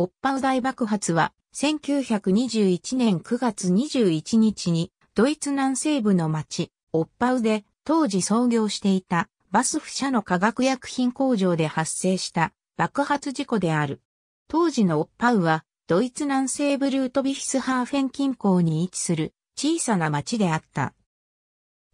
オッパウ大爆発は、1921年9月21日に、ドイツ南西部の町、オッパウで、当時創業していた、バスフ社の化学薬品工場で発生した爆発事故である。当時のオッパウは、ドイツ南西部ルートビヒスハーフェン近郊に位置する小さな町であった。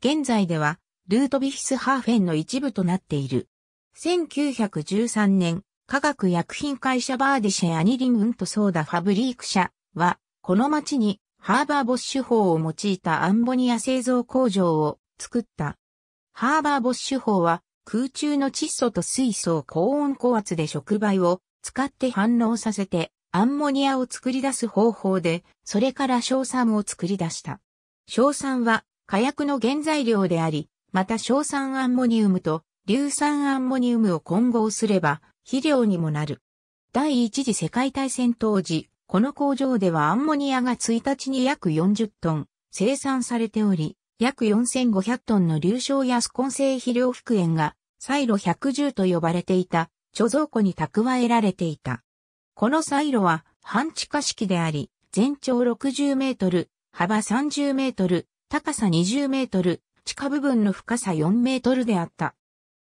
現在では、ルートビヒスハーフェンの一部となっている。1913年、化学薬品会社バーディシェアニリンウントソーダファブリーク社は、この町にハーバーボッシュ法を用いたアンボニア製造工場を作った。ハーバーボッシュ法は空中の窒素と水素を高温高圧で触媒を使って反応させてアンモニアを作り出す方法で、それから硝酸を作り出した。硝酸は火薬の原材料であり、また硝酸アンモニウムと硫酸アンモニウムを混合すれば肥料にもなる。第一次世界大戦当時、この工場ではアンモニアが1日に約40トン生産されており、約4500トンの流氷やスコン製肥料復塩が、サイロ110と呼ばれていた、貯蔵庫に蓄えられていた。このサイロは、半地下式であり、全長60メートル、幅30メートル、高さ20メートル、地下部分の深さ4メートルであった。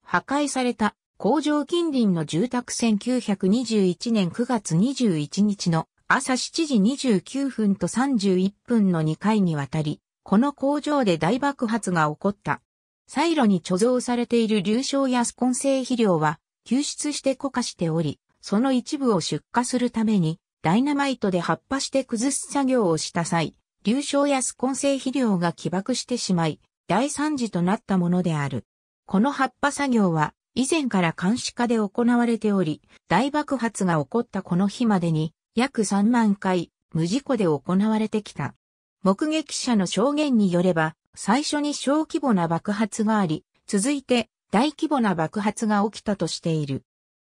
破壊された工場近隣の住宅1921年9月21日の朝7時29分と31分の2回にわたり、この工場で大爆発が起こった。サイロに貯蔵されている流氷やスコン製肥料は、救出して固化しており、その一部を出荷するために、ダイナマイトで発破して崩す作業をした際、流氷やスコン製肥料が起爆してしまい、大惨事となったものである。この発破作業は、以前から監視下で行われており、大爆発が起こったこの日までに約3万回無事故で行われてきた。目撃者の証言によれば、最初に小規模な爆発があり、続いて大規模な爆発が起きたとしている。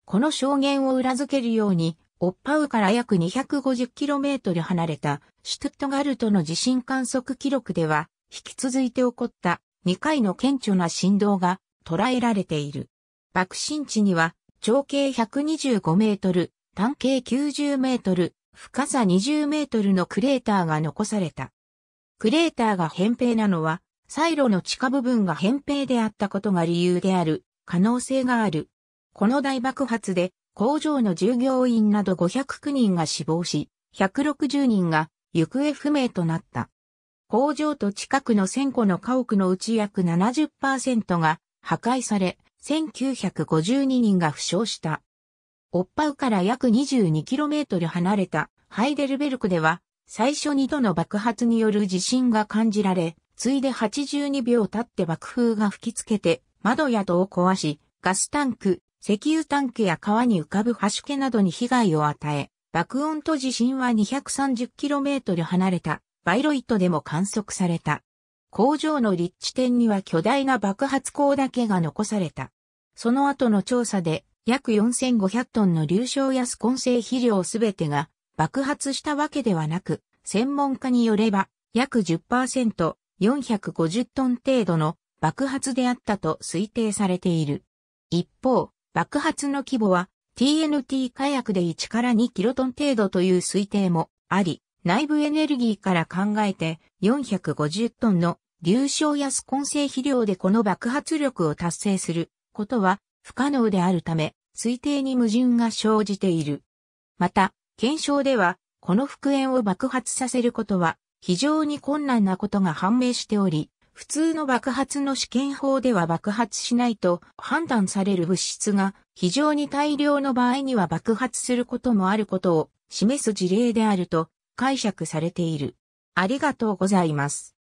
この証言を裏付けるように、オッパウから約 250km 離れたシュトゥットガルトの地震観測記録では、引き続いて起こった2回の顕著な振動が捉えられている。爆心地には、長径125メートル、単径90メートル、深さ20メートルのクレーターが残された。クレーターが扁平なのは、サイロの地下部分が扁平であったことが理由である、可能性がある。この大爆発で、工場の従業員など509人が死亡し、160人が行方不明となった。工場と近くの1000個の家屋のうち約70%が破壊され、1952人が負傷した。オッパウから約 22km 離れたハイデルベルクでは、最初に度の爆発による地震が感じられ、ついで82秒経って爆風が吹きつけて、窓や戸を壊し、ガスタンク、石油タンクや川に浮かぶ橋家などに被害を与え、爆音と地震は 230km 離れたバイロイトでも観測された。工場の立地点には巨大な爆発口だけが残された。その後の調査で、約4500トンの流氷やスコン製肥料すべてが爆発したわけではなく、専門家によれば、約10%、450トン程度の爆発であったと推定されている。一方、爆発の規模は TNT 火薬で1から2キロトン程度という推定もあり、内部エネルギーから考えて450トンの流氷やスコン性肥料でこの爆発力を達成することは不可能であるため推定に矛盾が生じている。また、検証ではこの復縁を爆発させることは非常に困難なことが判明しており、普通の爆発の試験法では爆発しないと判断される物質が非常に大量の場合には爆発することもあることを示す事例であると解釈されている。ありがとうございます。